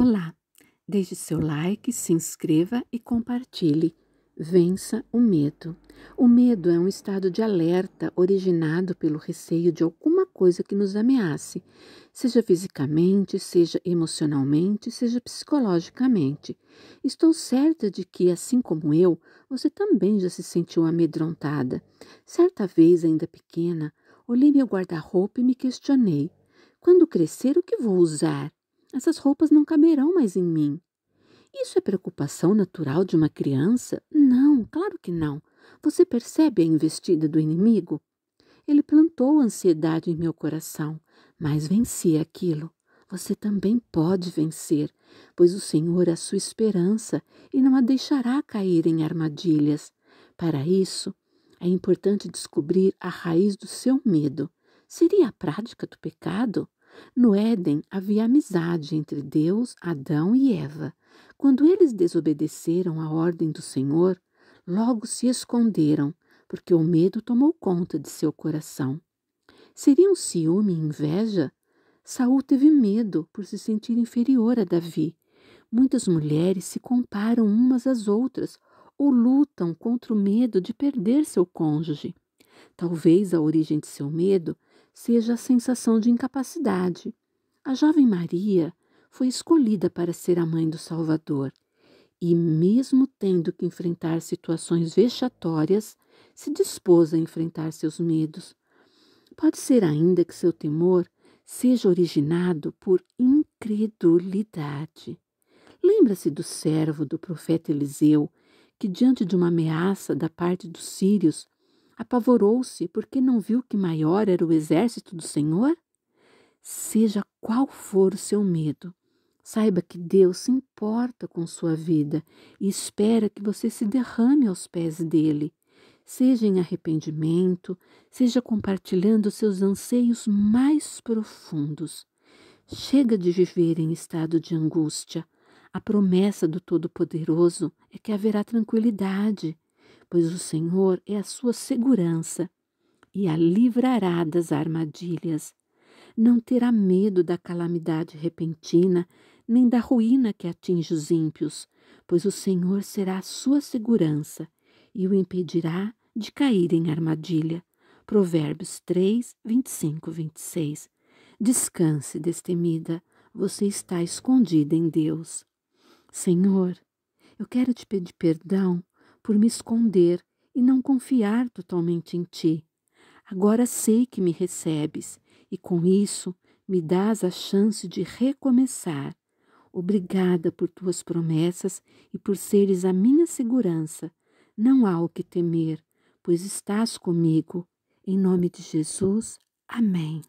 Olá! Deixe seu like, se inscreva e compartilhe. Vença o medo. O medo é um estado de alerta originado pelo receio de alguma coisa que nos ameace, seja fisicamente, seja emocionalmente, seja psicologicamente. Estou certa de que, assim como eu, você também já se sentiu amedrontada. Certa vez, ainda pequena, olhei meu guarda-roupa e me questionei: quando crescer, o que vou usar? Essas roupas não caberão mais em mim. Isso é preocupação natural de uma criança? Não, claro que não. Você percebe a investida do inimigo? Ele plantou ansiedade em meu coração, mas venci aquilo. Você também pode vencer, pois o Senhor é a sua esperança e não a deixará cair em armadilhas. Para isso, é importante descobrir a raiz do seu medo. Seria a prática do pecado? No Éden havia amizade entre Deus, Adão e Eva. Quando eles desobedeceram à ordem do Senhor, logo se esconderam, porque o medo tomou conta de seu coração. Seriam ciúme e inveja? Saul teve medo por se sentir inferior a Davi. Muitas mulheres se comparam umas às outras ou lutam contra o medo de perder seu cônjuge. Talvez a origem de seu medo seja a sensação de incapacidade. A jovem Maria foi escolhida para ser a mãe do Salvador e, mesmo tendo que enfrentar situações vexatórias, se dispôs a enfrentar seus medos. Pode ser ainda que seu temor seja originado por incredulidade. Lembra-se do servo do profeta Eliseu que, diante de uma ameaça da parte dos sírios, apavorou-se porque não viu que maior era o exército do Senhor? Seja qual for o seu medo, saiba que Deus se importa com sua vida e espera que você se derrame aos pés dele, seja em arrependimento, seja compartilhando seus anseios mais profundos. Chega de viver em estado de angústia. A promessa do Todo-Poderoso é que haverá tranquilidade pois o Senhor é a sua segurança e a livrará das armadilhas. Não terá medo da calamidade repentina, nem da ruína que atinge os ímpios, pois o Senhor será a sua segurança e o impedirá de cair em armadilha. Provérbios 3, 25, 26. Descanse, destemida, você está escondida em Deus. Senhor, eu quero te pedir perdão por me esconder e não confiar totalmente em ti. Agora sei que me recebes e com isso me dás a chance de recomeçar. Obrigada por tuas promessas e por seres a minha segurança. Não há o que temer, pois estás comigo. Em nome de Jesus. Amém.